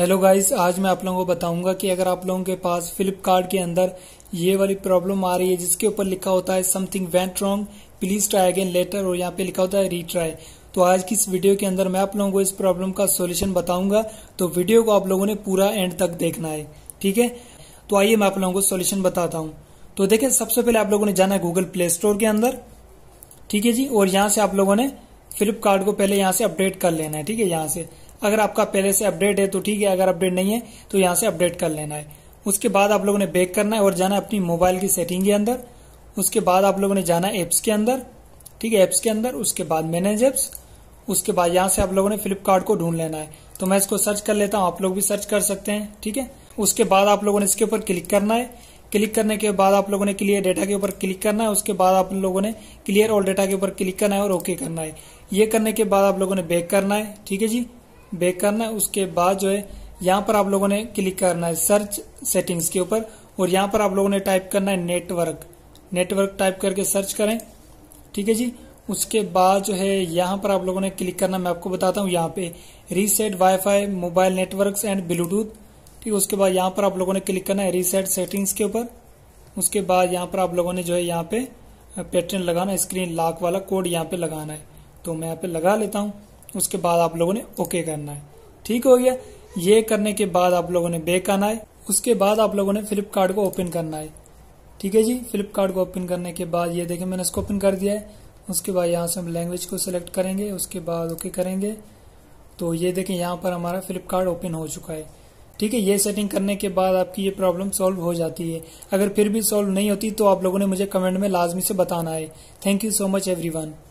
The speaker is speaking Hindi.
हेलो गाइस आज मैं आप लोगों को बताऊंगा कि अगर आप लोगों के पास फ्लिपकार्ट के अंदर ये वाली प्रॉब्लम आ रही है जिसके ऊपर लिखा होता है something went wrong please try again later और यहाँ पे लिखा होता है रीट्राई तो आज की इस वीडियो के अंदर मैं आप लोगों को इस प्रॉब्लम का सोल्यूशन बताऊंगा तो वीडियो को आप लोगों ने पूरा एंड तक देखना है ठीक है तो आइए मैं आप लोगों को सोल्यूशन बताता हूँ तो देखिये सबसे पहले आप लोगों ने जाना है गूगल प्ले स्टोर के अंदर ठीक है जी और यहाँ से आप लोगों ने फ्लिपकार्ट को पहले यहाँ से अपडेट कर लेना है ठीक है यहाँ से अगर आपका पहले से अपडेट है तो ठीक है अगर अपडेट नहीं है तो यहाँ से अपडेट कर लेना है उसके बाद आप लोगों ने बैक करना है और जाना है अपनी मोबाइल की सेटिंग के अंदर उसके बाद आप लोगों ने जाना है के अंदर ठीक है एप्स के अंदर उसके बाद मैनेज एप्स उसके बाद यहाँ से आप लोगों ने फ्लिपकार्ट को ढूंढ लेना है तो मैं इसको सर्च कर लेता हूँ आप लोग भी सर्च कर सकते हैं ठीक है उसके बाद आप लोगों ने इसके ऊपर क्लिक करना है क्लिक करने के बाद आप लोगों ने क्लियर डेटा के ऊपर क्लिक करना है उसके बाद आप लोगों ने क्लियर ऑल डेटा के ऊपर क्लिक करना है और ओके करना है ये करने के बाद आप लोगों ने बैक करना है ठीक है जी बेक करना है उसके बाद जो है यहाँ पर आप लोगों ने क्लिक करना है सर्च सेटिंग्स के ऊपर और यहाँ पर आप लोगों ने टाइप करना है नेटवर्क नेटवर्क टाइप करके सर्च करें ठीक है जी उसके बाद जो है यहाँ पर आप लोगों ने क्लिक करना मैं आपको बताता हूँ यहाँ पे reset WiFi mobile network and Bluetooth ठीक है उसके बाद यहाँ पर आप लोगों ने क्लिक करना है रीसेट सेटिंग्स के ऊपर उसके बाद यहाँ पर आप लोगों ने जो है यहाँ पे पैटर्न लगाना स्क्रीन लॉक वाला कोड यहाँ पे लगाना है तो मैं यहाँ पे लगा लेता हूँ उसके बाद आप लोगों ने ओके करना है ठीक हो गया ये करने के बाद आप लोगों ने बेक आना है उसके बाद आप लोगों ने फ्लिपकार्ट को ओपन करना है ठीक है जी फ्लिपकार्ट को ओपन करने के बाद ये देखें मैंने इसको ओपन कर दिया है उसके बाद यहाँ से हम लैंग्वेज को सिलेक्ट करेंगे उसके बाद ओके करेंगे तो ये देखें यहाँ पर हमारा फ्लिपकार्ट ओपन हो चुका है ठीक है ये सेटिंग करने के बाद आपकी ये प्रॉब्लम सॉल्व हो जाती है अगर फिर भी सॉल्व नहीं होती तो आप लोगों ने मुझे कमेंट में लाजमी से बताना है thank you so much every